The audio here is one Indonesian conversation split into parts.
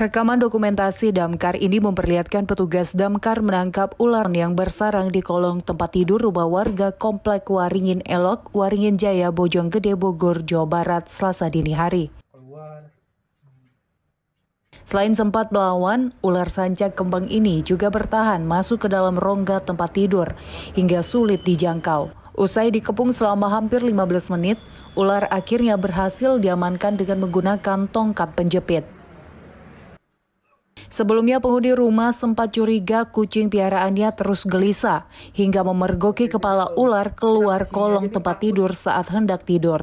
Rekaman dokumentasi damkar ini memperlihatkan petugas damkar menangkap ular yang bersarang di kolong tempat tidur rumah warga Komplek Waringin Elok, Waringin Jaya, Bojonggede, Bogor, Jawa Barat, Selasa dini hari. Selain sempat melawan, ular sanca kembang ini juga bertahan masuk ke dalam rongga tempat tidur hingga sulit dijangkau. Usai dikepung selama hampir 15 menit, ular akhirnya berhasil diamankan dengan menggunakan tongkat penjepit. Sebelumnya penghuni rumah sempat curiga kucing piaraannya terus gelisah hingga memergoki kepala ular keluar kolong tempat tidur saat hendak tidur.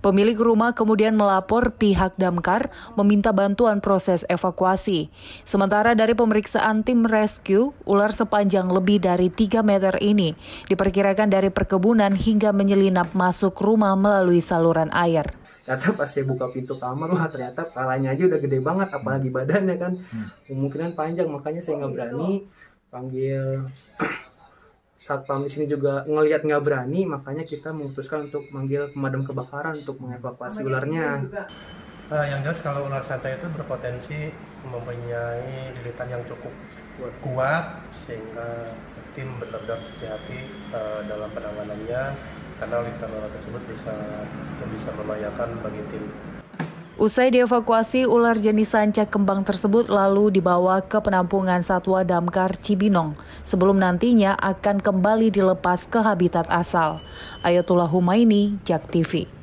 Pemilik rumah kemudian melapor pihak damkar meminta bantuan proses evakuasi. Sementara dari pemeriksaan tim rescue, ular sepanjang lebih dari 3 meter ini diperkirakan dari perkebunan hingga menyelinap masuk rumah melalui saluran air. Kata pas saya buka pintu kamar, wah ternyata palanya aja udah gede banget, apalagi badannya kan. Hmm. Kemungkinan panjang, makanya saya nggak berani panggil satpam di sini juga ngelihat nggak berani makanya kita memutuskan untuk manggil pemadam kebakaran untuk mengevakuasi ularnya uh, yang jelas kalau ular sate itu berpotensi mempunyai lilitan yang cukup kuat sehingga tim benar-benar hati-hati uh, dalam penanganannya karena lilitan ular tersebut bisa bisa membahayakan bagi tim Usai dievakuasi, ular jenis sanca kembang tersebut lalu dibawa ke penampungan satwa damkar Cibinong sebelum nantinya akan kembali dilepas ke habitat asal. Ayatullah Humaini, Jak TV.